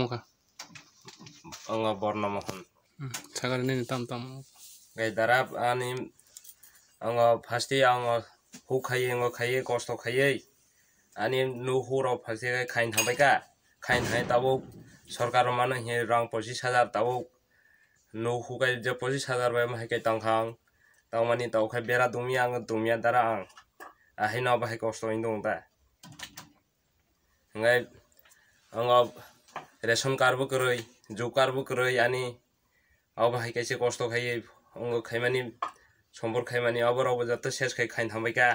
মোটা মোকা বর্ণমোহন সাগর নিতাম তাম গাই দ্বারা আনি আঙ ফার্স্টে আঙ হু খাইয়ে আঙ খাইয়ে কষ্ট খাইয়ে আনি নু হুর ফার্স্টে খাইন থাবাইকা খাইন হাই তাবো সরকার মানে হে রং পঁচিশ হাজার তাবো নু হুকাই যে পঁচিশ হাজার বাই হাইকাই তংখাং তামানি তাওখাই বেড়া দুমি আঙ দুমিয়া দ্বারা আং আহাই না বাহাই কষ্ট দং দা 应该，我。রেশন কার্ব করই জো কার্ব করই আনি আও ভাই কাইছে কষ্ট খাই অঙ্গ খাইমানি সম্পর খাইমানি অবর অব যত শেষ খাই খাই থামাইকা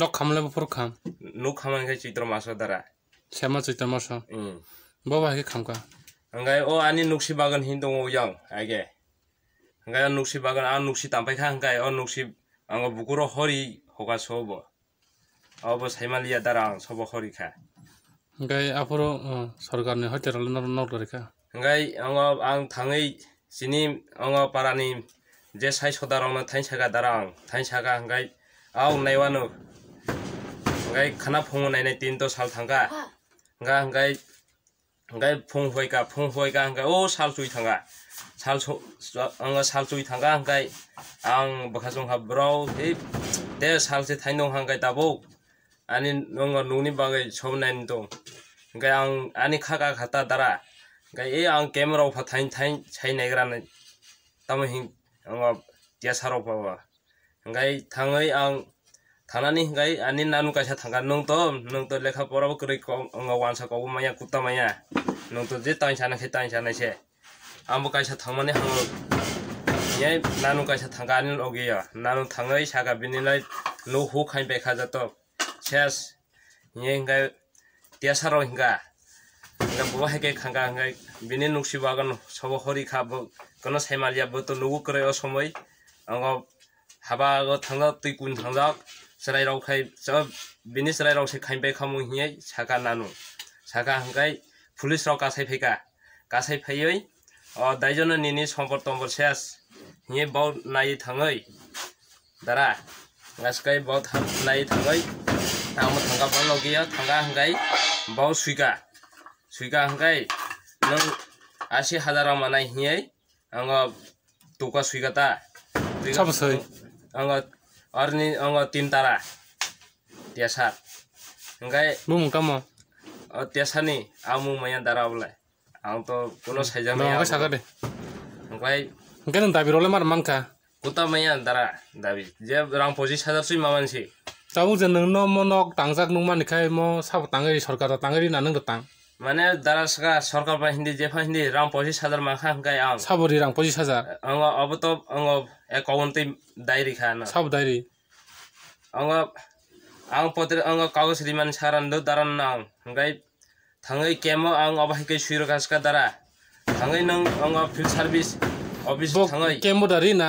ন খামলে বফর খাম নু খামাই খাই চৈত্র মাস দ্বারা শ্যামা চৈত্র মাস বাবা কে খামকা আঙ্গাই ও আনি নুকসি বাগান হিন দং ইয়াং আগে আঙ্গাই নুকসি বাগান আর নুকসি তাম্পাই খা আঙ্গাই ও নুকসি আঙ্গ বুকুর হরি হগা সব অব সাইমালিয়া দ্বারা সব হরি খা n g a i apuro sargar ni hoite rala nor nor rika ngay ang ang tangai sinim ang parani je sai sodarang na thain saga darang thain saga ngay a u naiwanu ngay khana phung nai nai tin to sal thanga nga ngay ngay phung hoi ka phung hoi ka ngay o sal sui thanga sal so ang sal sui thanga ngay ang bakha jong ha brau he de sal se thain dong hangai tabok 아니 농가 농니 방에 저번에도 그러니까 양 아니 카가 갖다 따라 그러니까 이양 게임으로 봐 타인 타인 차이 내그라는 담은 흰 양과 야사로 봐봐 그러니까 이 당의 양 당나니 그러니까 아니 나누까지 당간 농도 농도 레카 보라고 그리고 그러니까 응가 완사고 마야 굿다마야 농도 제 땅이 자나 해 땅이 자나 해 아무까지 당만에 한 예, 나누까지 당간 오게요 나누 당의 사가 비닐라 노후 칸 백하자 또 chess, yenga tiasaro hinga nga buwa heke khanga nga bini nuksi bagan sobo hori kha bo kono saimalia bo to lugu kore o somoi ang haba go thanga tui kun thanga serai rau khai sab bini serai rau se khain pe khamu hiye saka nanu saka hangai police রক কাছাই ফেকা কাছাই ফেয়ই অ দাইজন নিনি সম্পর্ক শেষ হিয়ে বাউ Nai থাঙই Dara. ngaskai baut ham lai thangai tang thanga bang logia thanga hangai bau suika suika hangai nong asi hadara manai hiai anga tuka suika ta sabsai anga arni anga tim tara tiasar hangai mum kamo tiasani amu maya dara bolai ang to kono saja maya sagar deh hangai Mungkin tapi role mar mangka. kota maya dara dabi je rang poji sadar sui mamansi tabu je nung no mo nok tangjak nung man khai mo sab tangri sarkar tangri na nung tang মানে দ্বারা সাকা সরকার বা হিন্দি যে হিন্দি রাম পঁচিশ হাজার মাখা হাঙ্কাই আম সাবরি রাম পঁচিশ হাজার অঙ্গ অবত অঙ্গ এক অবন্তই ডায়েরি খা না সব ডায়েরি অঙ্গ আং পত্র অঙ্গ কাগজ রিমান সারান দো দারান না আং হাঙ্কাই থাঙ্গাই আং অবাহিকে সুইর কাজকা দ্বারা থাঙ্গাই নং অঙ্গ ফিল্ড সার্ভিস অফিস থাঙ্গাই কেমো দারি না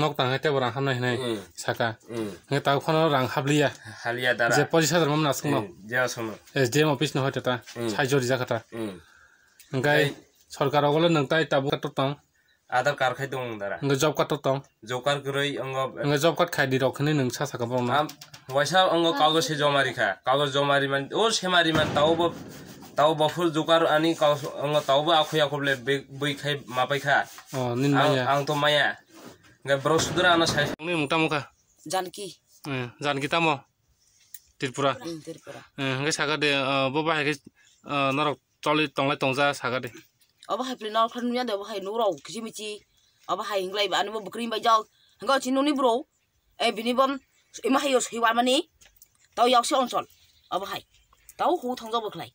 মক তাং হেতে রাং হামনাই হনাই সাকা হে তাও ফোন রাং হাবলিয়া হালিয়া দারা যে 25000 মাম নাসকুন যে আসম এস ডিএম অফিস ন হয়তা সাহায্য রিজা কথা গাই সরকার অগলে নংতাই তাবু কাটত তং আধার কার্ড খাই দং দারা গ জব কাটত তং জব কার্ড গরই অঙ্গ গ জব কার্ড খাই দি রখনি নং সা সাকা বং না পয়সা অঙ্গ কাগজ সে জমারি খা কাগজ জমারি মান ও সেমারি মান তাও তাও বফুর জোকার আনি কাগজ অঙ্গ তাও ব আখুয়া খবলে বই খাই মাপাই খা আং তো মায়া Bro Sudra anak saya. Ini muka muka. Janki. Eh, Janki tamu. Tirpura. Tirpura. Eh, eh nggak saga deh. Bapak eh, nggak eh, narok coli tonglai tongza saga deh. Abah hai pelin awal kanunya Abah hai nurau kisi mici. Abah hai nglai bani mau bekering bajau Enggak cino nih bro. Eh bini bom. Ima hai yos hiwan mani. Tahu yau si oncol. Abah Tahu hu tongza beklai.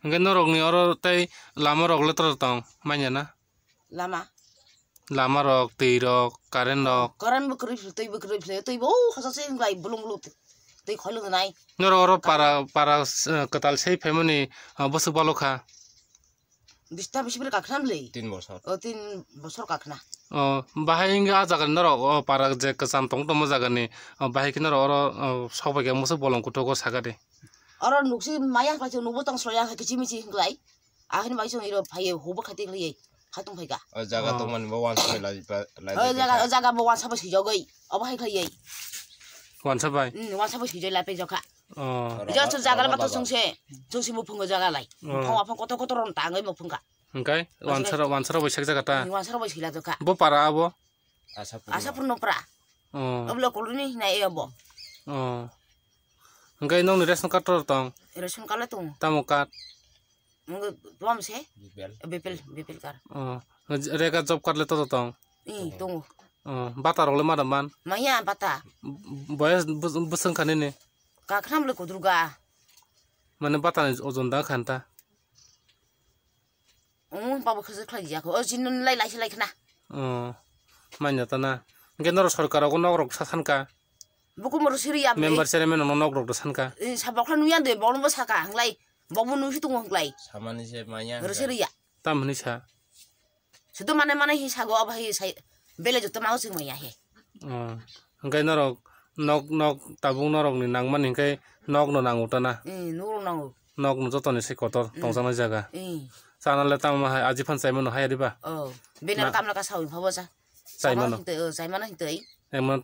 Enggak narok nih orang tay lama rok letter tong. Mana na? Lama. Lama rok, tui rok, karen rok. Karen buk rip, tui buk rip, tui bo, khasa sing lai bulung lup. Tui khoi lung nai. Nor oro para para katal sei family bosu balo kha. Bista bishi bir kakhnam lei. 3 বছর। ও 3 বছর kakna. ও বাহিং আ জাগা নর ও পারা যে কাসাম টং টম জাগা নে বাহিং নর অর সবাইকে মোসে বলং কুটো গো সাগা দে। অর নুকসি মায়া soya নুবো তং সয়া কিচিমিচি লাই। আহিন মাইছো ইরো ভাই হোবো খাতি লাই। hai tung phải cả ở ờ, giờ tung mình vào quan sắp lại lại ở giờ ở giờ vào quan sắp phải sử dụng cái, ở bên cái gì quan sắp phải ừ quan sắp phải sử dụng lại bây giờ cả ờ giờ chúng giờ cái bắt tung xe tung xe một phong cái giờ lại phong phong có to có to rồi tàng ấy một phong cả Ok, cái ta. ओमफ्राय वानसारा वानसारा बैसाग जागाता bố? बैसाग लागोखा बो para. आबो à, आसापुर आसापुर नपरा अ अब्ला कलनि bố. ए à, à, ờ. ờ. Ok, अ ओमफ्राय नों रेशन rồi tao. दं रेशन कार्ड tao. तामो कार्ड प्रॉम से बिपिल बिपिल कार रेगा जॉब कर लेता तो हूं ई तो बाता रोले मादम मान माया बाता बयस बसन खाने ने काखराम ले कुदरुगा माने बाता ने ओजन दा खानता उम बाबा खज खलाय जाखो ओ जिन लाई लाई लाई खाना अ मान्या ताना गेनर सरकाराव नगरक सानका बुकुमर सिरिया मेम्बर सेरेमन नगरक सानका साबाखला नुया दे बावनबो साका हांलाय nuôi tung Bok munu situ ngok như Sama mà saya manya. Gerusir ya. Tam ni sa. Situ mana mana hi sa go abah hi sa bela juta mau sih manya he. Oh, engkai norok nok nó tabung norok ni nang man engkai nok no nang utana. Eh, nuru nang. Nok no joto ni si kotor tongsana jaga. Eh. Sana le tam mah aji pan saya mano hai riba. sao bela tam laka sahun pabo sa. Saya mano. Saya mano hintei. Em nó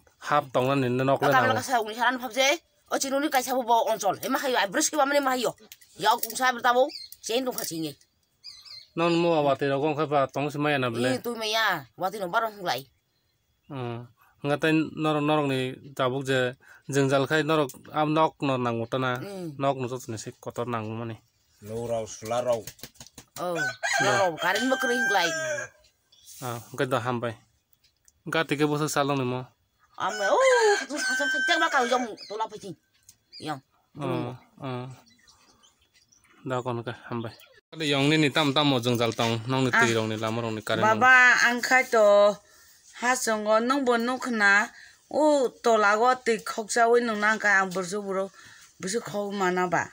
tongan lên nok le làm cái sao sahun ni saran pabo sih. 어찌노니 까사보 보 온솔 에마 하요 아브르스키 와마네 마요 야오 공사 버타보 제인 동카 징에 non mo wa te rogong kha tong sma ya na ble tu me ya wa te no barong lai um nga ten ni tabuk je jengjal khai norok am nok no nangu nok no tot sik kotor nangu mane lo raw sularau oh sularau karin makring lai ah ga da hampai. ga ke bosa salong ni mo 아무 어 사장 살짝만 가용 놀라보지 영 đó còn cái hầm bay cái yong này tam tam một dòng dal tông nong này tì rong này làm rong này cái baba anh khai to hát song ngon nong bốn nong khna ô to là gọi tì khóc sao với nong nang cái anh bớt số bro bớt số khóc mà na ba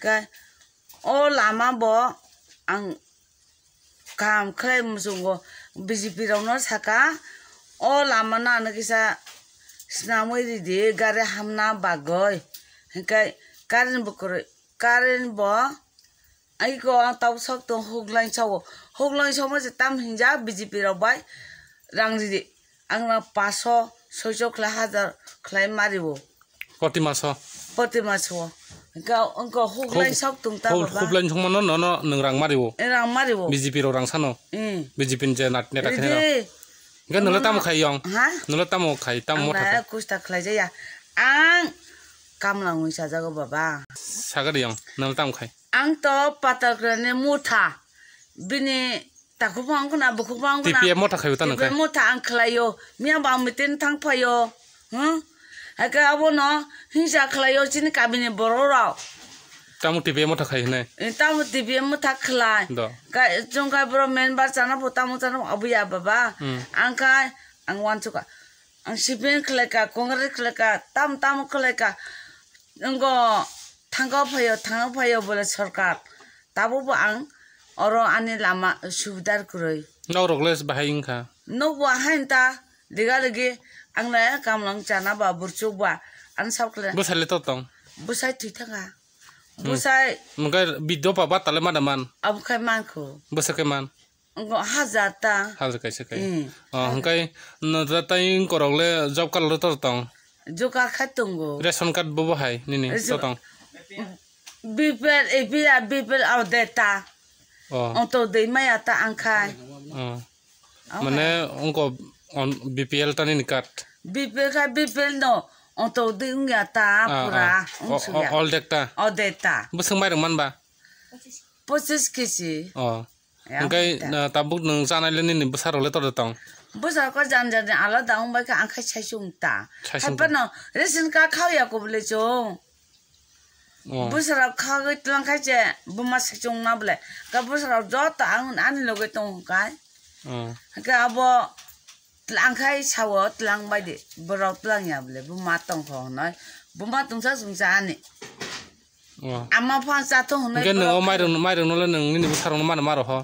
cái ô làm ăn bỏ anh cảm khai một số go BJP rong nó sạc o oh, lama na na kisa snamoi di de gare hamna bagoi hengkai karen bukuri karen bo ai ang tau sok to hoglai chawo hoglai chamo je tam hinja biji ro bai rang di angna 500 600 khla hazar khlai maribo প্রতি মাস প্রতি মাস অঙ্ক হুগলাই সব তুমতা হুগলাই সমন mari ন নং mari মারিব eh, Biji মারিব বিজেপি sano? সানো বিজেপি যে নাটনে রাখে Enggak nulut tamu kai yong. Hah? Nulut tamu kai tamu. Enggak, aku tak kai ya Ang kamlang wisa jago baba. Sagar yong, nulut tamu kai. Ang to patal kerana muta. Bini tak kupu angku na buku angku na. Tipe ya muta kai utan kai. Tipe muta ang kai Mian bang mitin tang payo, yo. Hmm? aku abu no, hinsa kai yo sini kabinnya bororau tamu TBM ta khai ne tamu TBM ta khlai ka chung ka bro member chana po tamu chana abuya baba angka ang wan chuka ang sipen khlai kongre khlai ka tam tam khlai ka ngo thangga phayo thangga phayo bole sarkar tabo bo ang oro ani lama subidar kuroi no rogles bahain kha no bahain ta diga lagi ang na kamlang chana ba burchu ba an sakle busale to tong busai thuitha ka Busai. Mungkin video papa tali mana man? Abu kai man ko. Busa kai man? Enggak hazata. Hazat kai sekai. Ah, mungkin nazarata ing korang le job kalau tu tertang. Job kalau khatung ko. Rasun kat bawa hai, ni ni tertang. Bibel, ibila bibel audeta. Oh. Untuk di mana ta angkai? Ah. Mana engkau BPL tani nikat? BPL kan BPL no. Ontode unga ta ah, ah. pura unsuya. All dekta. All ta. Beseng bayar man ba? Posis kisi. Oh. Ya, Engkai eh, tabuk neng sana lini nih besar oleh torde tong. Besar kau jangan jangan ala tahu mereka angkai cai ta. Cai sung. Tapi no, resin kau kau ya kau boleh cung. Oh. Besar kau itu langkai cai bermasak cung na boleh. Kau besar jauh tak angun anil logo kan. kai. Oh. Kau abo tlang khai sao tlang bay đi bro tlang nhà ble bu ma tông khó nói bu ma tông sa sung sa ni mà phan sa tông nói cái nó mai đường mai đường nó lên đường nên bu sarong nó mà nó mà ở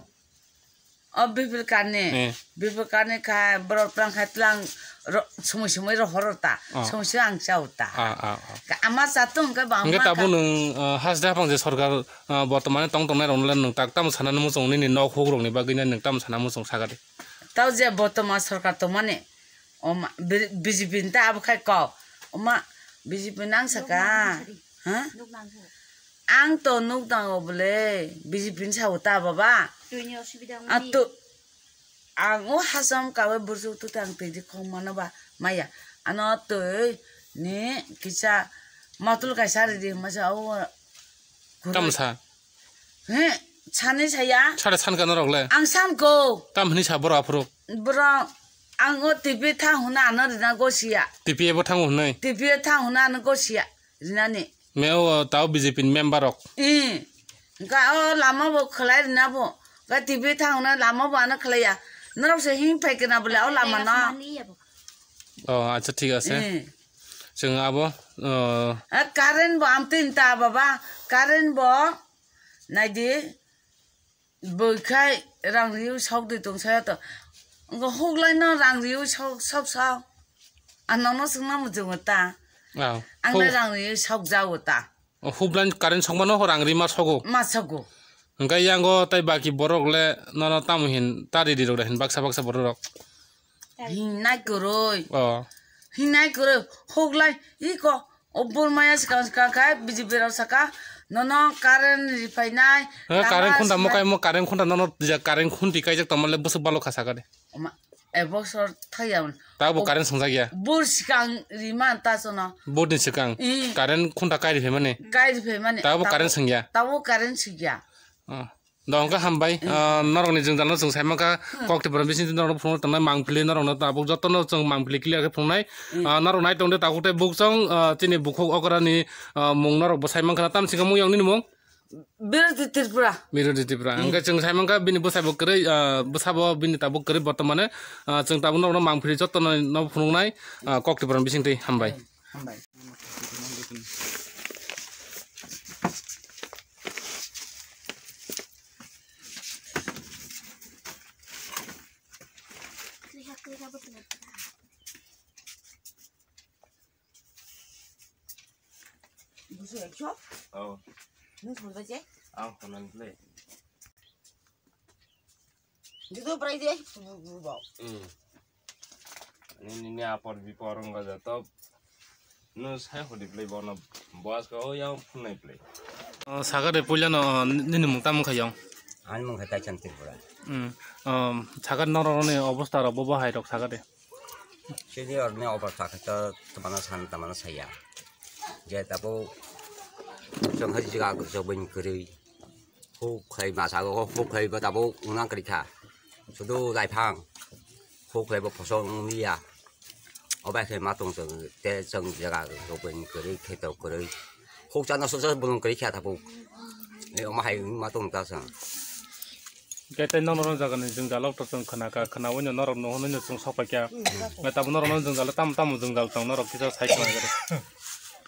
ờ bibel can nè bibel can nè khai bro tlang khai tlang semua semua itu horor ta, cái cái semua semua angsa uta. Amat satu enggak bang. Enggak tahu neng has tông bang jadi sorga bawah temannya ta tong nai orang lain neng tak tamu sana nemu rồi ni neng nak hukum ni baginya neng tamu sana sung song sagar. tau je boto ma sorkar to mane oma biji pinta abu kai kau oma biji pinang saka ang to nuk tang obule biji pinsa uta baba atu ang o hasam kawe bursu tu tang tei di kong mana ba maya ano to ni kisa matul kai sari di masa awo kamsa सानै साया सारे सानखा नरकले आं सानखौ गामोननि सा बर' आफुरु बर' आं टिपि थांहुनानो रिना गसिया टिपिएबो थांहुनै टिपि थांहुनानो गसिया रिनानि मेव ताव बिजेपिनि मेम्बारक इ गा अ लामाबो खलाय रिनाबो गा टिपि थांहुना लामाबो आनो खलाया नरकसे हिं फाइकना बोले अ लामा न अ आच्छा ठीक আছে जों आब अ कारेन्ट बो आमतिन ता बाबा कारेन्ट बो नाइदि bkai rang riu sau de tong sa ta ngo hok lai na rang riu sau sau sau an no no sung na mu jung ta wow ang na rang riu sau ja wo ta hublan karen song ma no rang ri ma sogo ma sogo ngai yang go tai baki borok le no no tam hin tari di rok hin baksa baksa borok hin nai koroi o hin nai koroi hok lai i ko obol maya ska ska ka biji berau saka কাৰেং খুন্দা মই কাই মই কাৰেং খুন্দা ননত কাৰেং খুন্দি কাই যাক তোমালে বছৰ বালো খাচা কাৰে কাৰেণ্ট খুন্দা কাই দিফে মানে কাই দিফে মানে তাৰ কাৰেণ্ট চিঙা তাৰ কাৰেণ্ট চিঙা অ দহকে খাম পাই নৰকনি যোন জানো যোন চাই মাকা কক্টিপৰা বেছি দিন ফোন তাৰমানে মাংফিলি নৰক তাৰ বুক যত্ন চং মাংফিলি কিলিয়াকে ফোন নাই নৰক নাই তহঁতে তাকোতে বুক চং তিনি বুক হওক অকৰাণী মোক নৰক বচাই মাংখা তাম চিকা মই এওঁনি নিমং মাংফিৰি যত্ন নাই কক্তিপুৰণ বিচিং হামবাই workshop? Oo. Ano school ba siya? Ang kunan ko eh. Dito pa rin eh. Sububaw. Hmm. Ini ni apa di porong kau jatuh. Nus heh di play bono bos kau yang pun play. 사과를 불려는 니는 뭉따뭉 가요. 안 뭉가 다찬 들보라. 음. 어, 사과 너로네 어버스타라 보보 하이록 사과데. সেদিন অর্ণে অবস্থা তো তোমার শান্ত মানুষ হইয়া যে তারপর 정허지가그저번그리호크이마사고호크이보다보운항그리카저도나이팡호크이보보성미야어백해마동정대정제가저번그리캐도그리혹자나소서보는그리캐다보내엄마하이마동다상 gatay nomoron jagan jung jalo to chung khana ka khana wonyo norok no hono chung sokpa kya ngata norok no jung jalo tam tam jung jalo tang norok kisa sai khana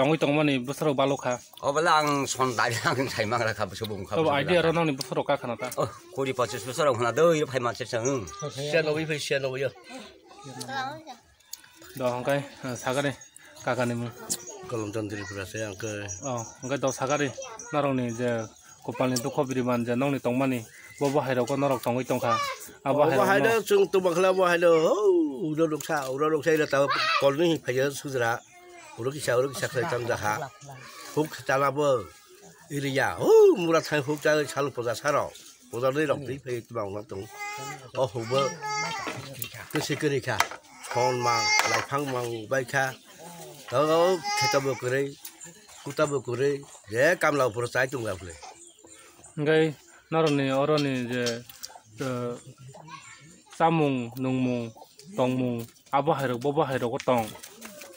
ตองตองวันนี้บุษรบาลกค่ะเอาเวลงสนใจทังใช่มั้งล้วครับชมบุญครับไอเดียเราเนี่ยบุษรก้าขนาดนันโอ้คนที่พอจะบุษรขนาดเดียวไปมาเชื่อเชื่อเราไปเชืโอเราเยอะดองกันสากเลยกากันนี่มึงกลุ่มจันทร์ที่ประเสริฐกันอ๋องั้นเดอกสากเลยน่ารักนี่จะกบันเล่ตุกขบิริมานจะน้องนี่ตองมันนี่บ่บ่ให้เราก็นรกตรงไว้ตรงค่ะเอาบ่ให้เราซึ่งตัวบังคับบ่ให้เราเราลูกสาวเราลูกชายเราแต่กอนนี้พยายามสุดละ urukisa urukisa kaya tam jaha huk tala bo iriya hu murat sang huk jaga salu poda saro poda ni rok di pe tu bang tung oh hu bo kisi kiri ka chon mang lai phang mang bai ka đó kita bo kiri kita bo kiri ya kam lau poda sai tung gak boleh ngay narani orani je samung nungmung tongmung abah hairok boba hairok tong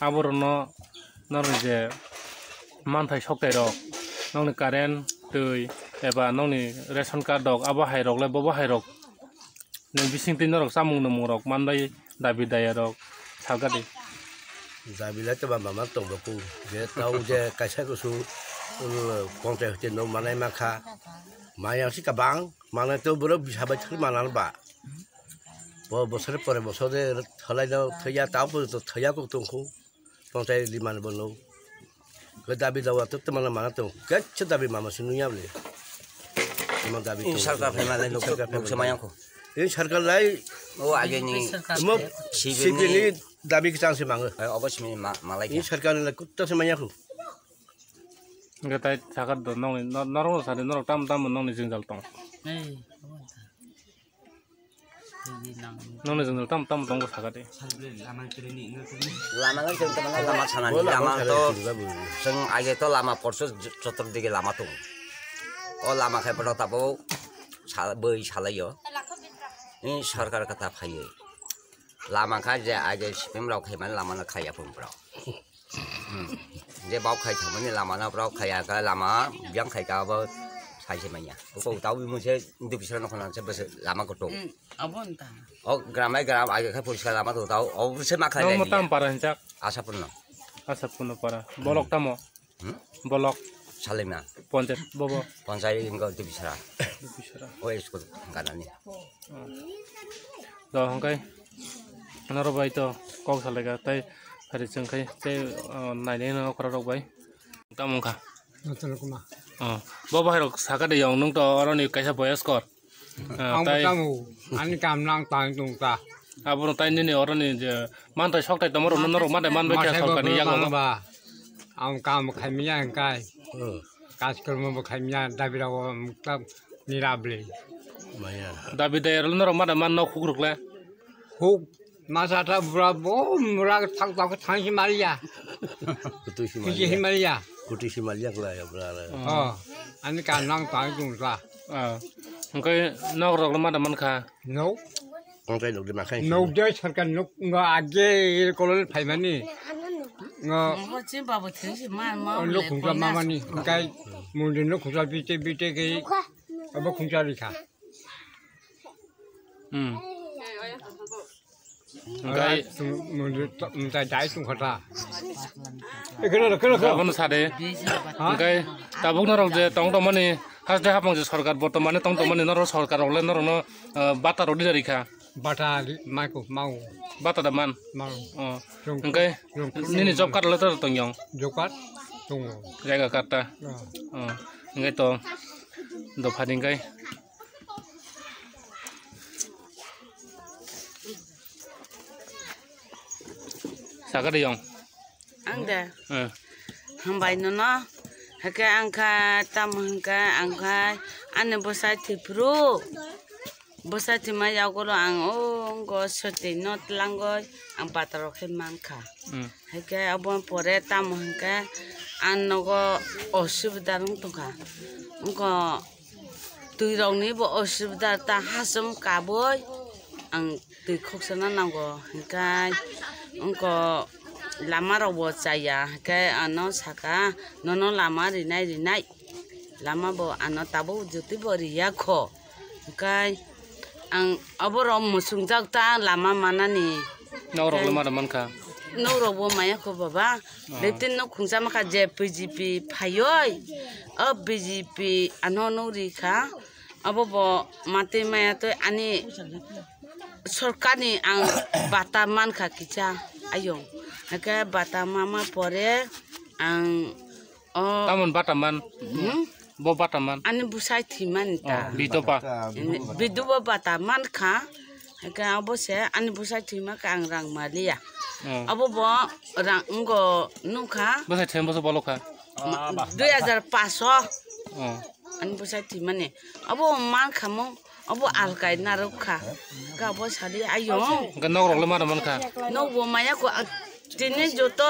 aborno নরং যে মানথাই সকতাই রক নংনি কারেন্ট दै एबा नौनि ration card रक आबो हाइरक लाइ बबो हाइरक नों बिसिं तिन रक सामुं नो मरक मानदाय दाबि दाया रक सागादि जाबिला ते बामा मा तंग बकु जे ताउ जे कासा कुसु कॉन्ट्रैक्ट होते नो मानाय माखा माया सि काबां मानाय तो बरो बिसाबाय थि मानान बा ब बसरे परे बसरे थलाय दाव थैया ताउ तो थैया को तंखौ tong saya di mana bono. tabi dawa tu teman-teman tuh. Kecil tabi mama sunuya beli. teman tabi tuh. Insya Allah memang lain lupa sama yang Ini sarkal lain. Oh aja nih. Mau sibin ni tabi kita si mangu. Ayo eh, apa sih malai. Ini sarkal lai kuta sama yang ku. Enggak tahu sarkal tuh nong. nong nong nong tam tam nong nih nong tong. Eh, नौने जंगल तम तम तंगो सागा दे लामा जों तम लामा छानानि लामा तो जों आगे तो लामा परसो चतर दिगे लामा दं अ लामा खायबो ताबो बै सालायो नि सरकार कथा फायो लामा खा जे आगे सिपिम राव खाय माने लामा ना खाया फुमफ्राव जे बाव खाय थामनि लामा ना फ्राव खाया लामा बियां खायगाबो kai semanya. Kok tahu ibu saya itu bisa nongkrong nanti bos lama kotor. Hmm, apa Oh, gramai ini gram aja kan lama tuh tahu. Oh, saya makan lagi. Nomor tam parah encak. Asa pun lo. Asap pun lo parah. Bolok tamu. Hmm? Bolok. Salim ya. Ponsel, bobo. Ponsel ini enggak itu bisa. Itu bisa. Oh, itu enggak nanti. Lo hongkai. Nara bayi tuh kok salah gak? Tapi hari cengkai, tapi nainnya nggak kerja dong bayi. Kamu kah? Nonton aku Oh, bawa hiruk sakit deh yang nung to orang ini kaisa boyas kor. Angkatamu, ah, ane kamlang tanjung ta. Apa ah, nung tanya nih orang ini, mantai shock tadi tomor nung nung mantai mantai kaisa shock tadi kan yang nung. Angkatamu kaimnya hmm. engkai. Kasih kerumah bukaimnya, tapi lo mukta nirable. Maya. Tapi dari lu nung mantai mantai kukruk leh. Kuk masa tak berapa murah tak tak tak si Maria. Ya. Kuk si ya. Maria. Ya. กูที่มาเยอะเลยอะเปล่าเลยอ๋ออันนี้การนั่งตายจุงละอ่ามันก็นอหรอกเร้วมาดมันค่ะนกมันก็ลนกดมาค่ะนกเดียวฉันกันนกเงาเกยก็เลยไปมันนี่เงาจิ้มปลาบุ๋ที่ชิมาหม้อเลยกขุนจามามันนี่มันก็มูลินลูกขุนจาบีเตบีเตกี้เอาไปขุนจาดีค่ะอืม ओमफ्राय दाबुक नरक जे टं टमानि हासदे हाफां जे सरकार बर्तमाने टं टमानि नर सरकार अगले नरन बाता रदि जारिखा बाता माइखौ मावो बाता दामान ओमफ्राय निनि जब कार्ड लथर टंयं जब कार्ड दङ जायगा कार्डता ओमफ्राय त दफानिखाय sakar yong angda hm bai no no haka angka tam angka angka ane bosa ti bro bosa ti ma ya golo ang o ngo sote no tlango ang pataro ke mangka haka abon pore tam angka an no go osub darung to ka उनको लामा रावबो जाया हेखाय आनो साका ननो लामा रिनाय रिनाय लामा बो आनो ताबो जुतिबो रिया खो हेखाय आं अब रम मुसुंजागता लामा मानानि नौरावबो मारा मानखा नौरावबो मायाखो बाबा लेतिन नो खुंजामाखा जे बिजेपि फायोय अ बिजेपि आनो नौरिखा अब बो माते माया तो आनि sorkani ang bata man kakicha ayo naga bata mama pore ang oh tamun bata man bo bata man ane busai timan ta bido pa bido bo bata man ka naga abo se ane busai timan ka ang rang malia abo bo rang ngo nuka busai tembo so bolo ka dua ribu lima ratus ane busai timan ne abo man kamu Abu alkai naruka, kabo sari ayo ka rok lema ramon ka No, bo maya ko tinin joto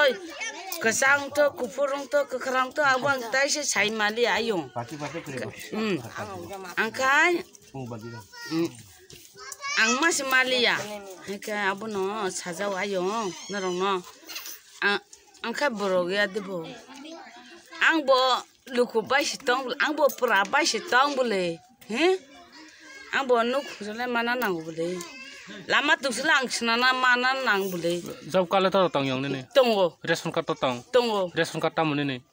kesang to kupurung to kekerang to abo ang tai se sai mali ayo hmm angkai mm. ang mas mali ya Angkai abu no wa ayo na no. no angkai borog ya debo ang bo lukubai tong, ang bo perabai tong boleh ang bonu kusale mana nang bule lama tu silang senana mana nang bule jauh kala tau tong yang nene tongo resun kartu tong tongo resun kata mu nene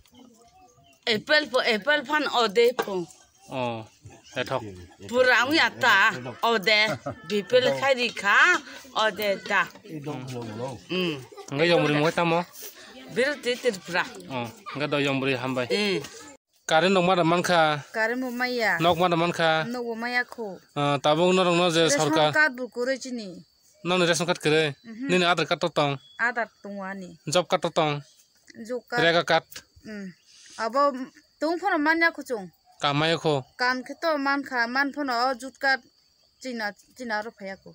apple po apple pan ode po oh etok purang ya ta ode bipel khari kha ode ta hmm ngai yang muri mo ta mo bir titir pura, oh ngai do yang hambai karen nok ma da manka karen bo m a y a nok ma da manka nok m o maiya ko tabong na rong na je sarkar card bu k u r e chini n k n g ration c a r kore nini a d a r k a t o tong a d a r t u n g w a ni job k a t o tong job k a r d rega k a r d abo tung phone man ya ko chung kamaya ko kam k i e to man k a man phone jut k a r d i n a j i n a ro phaya ko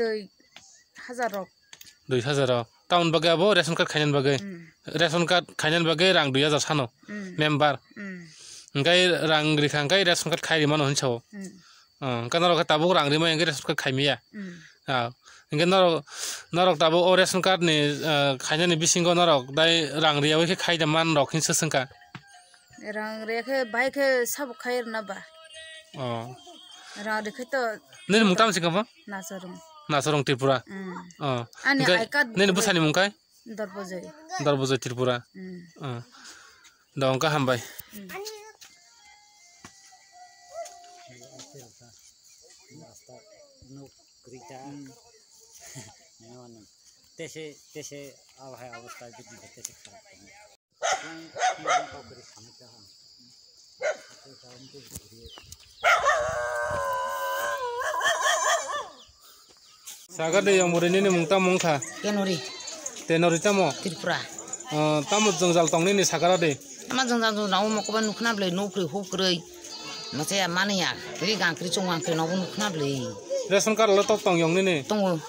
দুই হাজার টাউন বাগে আবো ration card খাইন বাগে ration card খাইন বাগে রং দুই হাজার সানো মেম্বার ওই রং রেখা ওই রেশন কার্ড খাই মানো হিসাব নরক তাবো রং রেমা রেশন কার্ড খাইমিয়া নরক নরক তাবো ও রেশন কার্ড নি খাইনি বিসিঙ্গ নরক দাই রং রেয়াও খাই মান রক হিনসে সঙ্কা রং রেখে বাইক সাবো খাই না বা রং রেখে তো নাজারুম nasarong tirpura ini ane mungkai darbozai tirpura daongka hambai Terima kasih telah menonton! đi saga de yamuri ni mung tam mung kha tenori tenori tamo tripura ờ, tam jongjal tong ni sagara de ama jongjal do na mo ko ba nukhna ble no kri hu kri ma se mani ya ri gang kri chung ang kri no nukhna ble ration card lo tok tong yong ni ni tong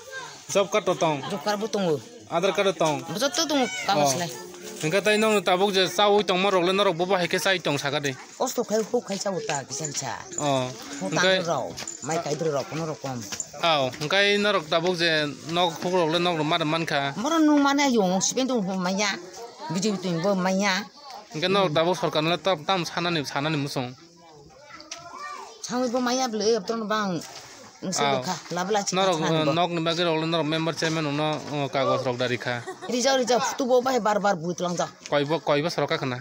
job card to tong job card bu tong aadhar card tong bu to tong kamus lai Hingga t a d nong tabuk je sawu tong marok le narok bobo heke sai tong saka de. Osto kai ho kai chau ta kisen cha. Oh. Hingga ro mai kai dro ro k n o rokom. Aw, hingga narok tabuk j a nok hukrok le nok mar man kha. Mar nu m a n a yong siben t o n g ho maya. Biju tuin bo maya. Hingga nok tabuk sarkar le tab tam sana ni sana ni musong. Chang bo maya ble a p t r o n bang नगनबागेर नर member chairman हुन कागज रगदा रिखा रिजाव रिजाव फुटुबो बाय बार बार बुत लांजा कयबो कयबो सरका खाना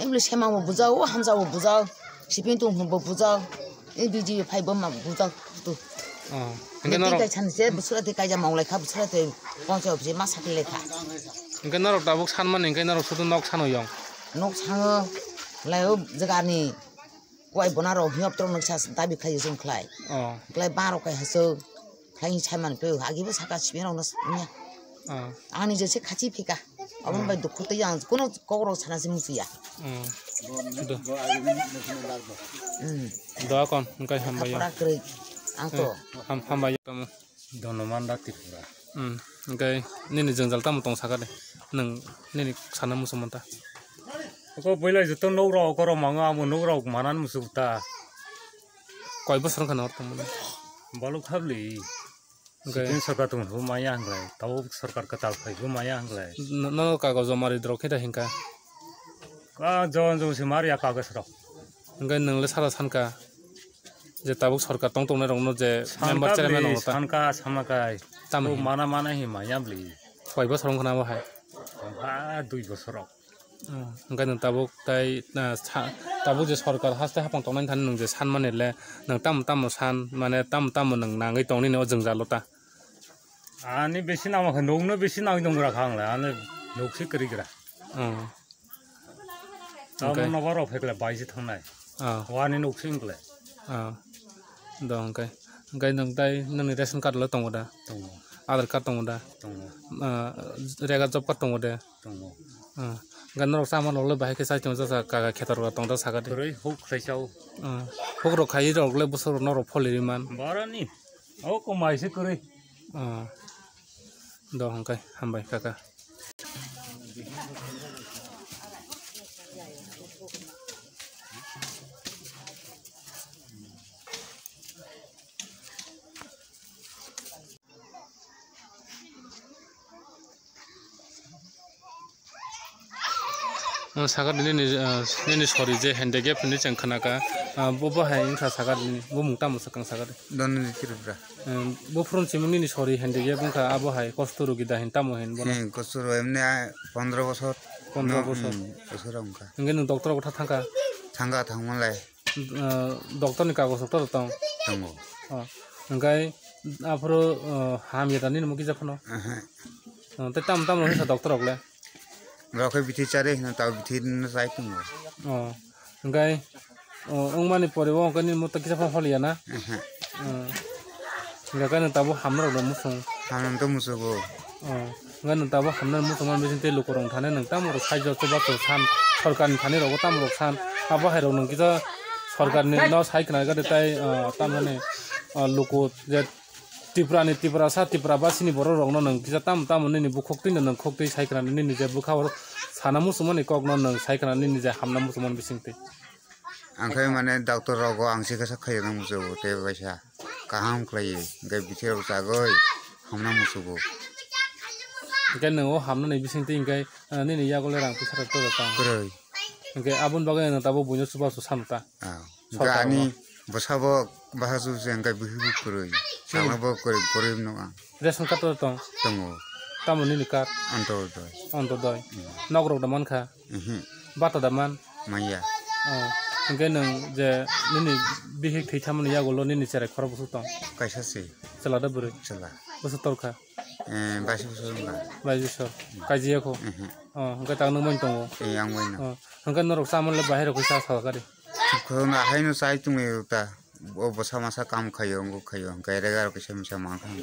एमले सेमा बुजाव हामजाव बुजाव सिपिन तुम हमबो बुजाव ए बिजि फाइबो मा बुजाव अ जे नक सानो यं नक quay bọn nó hiệp trong nước sạch ta bị khai dùng khai khai ba rồi khai sơ khai chai mặn bêu hagi bơ sạc chim nó nha anh giờ sẽ khai chip cả ông nó bây đục khút tay anh cũng nó có rồi sanh sinh musi à đó con cái hầm bây giờ hầm hầm bây giờ धनमान रातिपुरा ओमफ्राय नैनि जों जालता मटं सागादे नों नैनि साना मोसौ मोनता Kau boleh itu nau rau kau mangga mau nau rau mana musuh ta. Kau ibu serang kenal teman. Balu kabli. Sekian serkat tuh mau maya angklai. Tahu serkat ketal kai mau maya angklai. Nau kagak zomari drok kita hingka. Kau jangan jauh si Maria kagak serok. Enggak nengle salah sanka. যে তাবুক সরকার তং তংনে রংনো যে member chairman রংনো তা সানকা সামাকাই তামু মানা মানা হিমা ইয়াবলি কয় বছর রংখনা বহাই বা দুই বছর ngay nung tabuk tay na tabuk je sorkar haste hapong tong nang than nung je san mane le nang tam tam san mane tam tam nang nang ngai tong ni no jeng jalo ta ani besi na ma n h o n g no besi na ngong ra khang la ani nok si kri gra ta mon no baro phek la bai si thang nai wa ni nok sing le dong kai ngai nung tay nang ration card lo tong da tong Aadhaar card दङ दा the a t े ग ा जब कार्ड दङ दा दङ gannor sa mon lo bai ke sa chong sa ka ka khetar ga tong da sa ga de roi hok sai chao hok ro khai ro gle busor no ro phol ri man bara ni ho ko mai se kore do hang kai ham bai ka ka sakatini nini shori je hende ge pini chen kana ka bo bo hai yin ka sakatini bo mung tamu sakang sakati dono ni kiri bra bo furun chimu nini shori hende ge bung ka abo hai kosturu gida hin tamu hin bono kosturu emne ai pondro bosor pondro bosor bosor aung ka ngin nung doktor kota tangka tangka tangmon lai doktor ni ka kosok toro tang tango ngai afro ham yeta nini mugi japono tetam tamu hin sa doktor okle रखे बिथि चारे न ता बिथि न साइ तुम ओ गाय ओ ओंग माने परे वो कनि मत किसा फलिया ना ओ गाय न ताबो हमरो न मुसो हमन तो मुसो गो ओ गाय न ताबो हमन मुसो मान बिथिन ते लोक रंग थाने नंग ताम रो खाइ जतो बातो सान सरकारनि थाने रगो ताम रो सान आबो हाय रंग नंग किसा सरकारनि न साइ कना गादे ताई ताम माने लोको जे tipra ni tipra sa tipra basi ni boro rong nonong kisa tam tam ni ni bukok tin nonong kok tei sai kana nih ni jai bukawor sana musuman ni kok nonong sai kana ni ni jai ham na musuman bising tei. Angkai mane doktor rogo ang sika sa kai nong musu bu tei bai sa kaham kai ye ngai bi tei rusa goi ham na musu bu. Ngai nong o ham na ni bising tei ngai eh, ni ni jai ya gole rang pu sara tei rata. Kuroi. Ngai abun bagai nong tabo bunyo suba su santa. Ngai ani bu sabo bahasu seng ngai bu hibu kuroi. Sangapo korib korib nuka. Ration card to tong. Tongo. Tamu ni nikar. Anto doi. Anto doi. Nogrok daman kha. Bata daman. Maya. Oh. Engke neng je nini bihik thi thamun ya golo nini cerai korab busu tong. Kaisa si. Cela da buri. Cela. Busu tol kha. বাইশ বছর বাইশ বছর কাজিয়াকো অ হংকা তাক নমন দङ এই আং মইনা হংকা নরক সামলে বাহির কইসা সাকারি খুন আহাইনো সাই তুমি উতা बसा मसा काम खायो उनको खायो गैरेगा किसम से मां खांगा